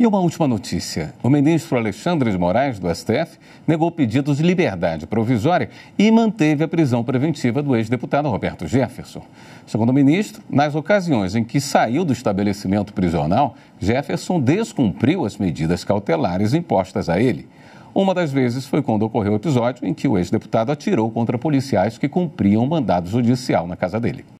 E uma última notícia: o ministro Alexandre de Moraes, do STF, negou pedidos de liberdade provisória e manteve a prisão preventiva do ex-deputado Roberto Jefferson. Segundo o ministro, nas ocasiões em que saiu do estabelecimento prisional, Jefferson descumpriu as medidas cautelares impostas a ele. Uma das vezes foi quando ocorreu o episódio em que o ex-deputado atirou contra policiais que cumpriam o mandado judicial na casa dele.